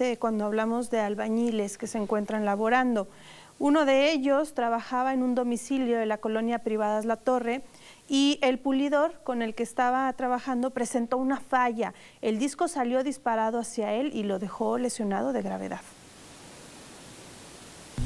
Este, cuando hablamos de albañiles que se encuentran laborando. Uno de ellos trabajaba en un domicilio de la colonia Privadas La Torre y el pulidor con el que estaba trabajando presentó una falla. El disco salió disparado hacia él y lo dejó lesionado de gravedad.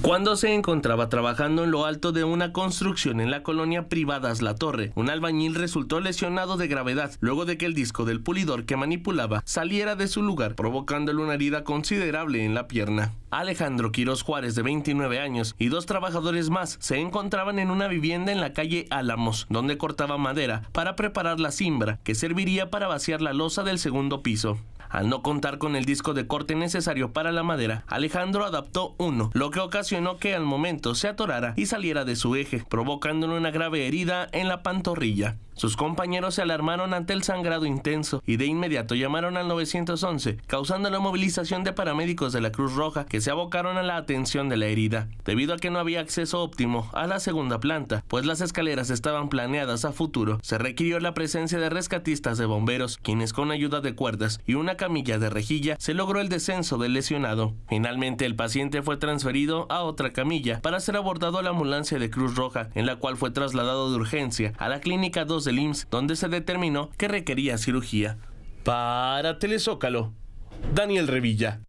Cuando se encontraba trabajando en lo alto de una construcción en la colonia Privadas La Torre, un albañil resultó lesionado de gravedad luego de que el disco del pulidor que manipulaba saliera de su lugar, provocándole una herida considerable en la pierna. Alejandro Quirós Juárez, de 29 años, y dos trabajadores más se encontraban en una vivienda en la calle Álamos, donde cortaba madera para preparar la cimbra, que serviría para vaciar la losa del segundo piso. Al no contar con el disco de corte necesario para la madera, Alejandro adaptó uno, lo que ocasionó que al momento se atorara y saliera de su eje, provocándole una grave herida en la pantorrilla. Sus compañeros se alarmaron ante el sangrado intenso y de inmediato llamaron al 911, causando la movilización de paramédicos de la Cruz Roja que se abocaron a la atención de la herida, debido a que no había acceso óptimo a la segunda planta, pues las escaleras estaban planeadas a futuro. Se requirió la presencia de rescatistas de bomberos, quienes con ayuda de cuerdas y una camilla de rejilla se logró el descenso del lesionado. Finalmente el paciente fue transferido a otra camilla para ser abordado a la ambulancia de Cruz Roja, en la cual fue trasladado de urgencia a la clínica 2 del IMSS, donde se determinó que requería cirugía. Para Telezócalo, Daniel Revilla.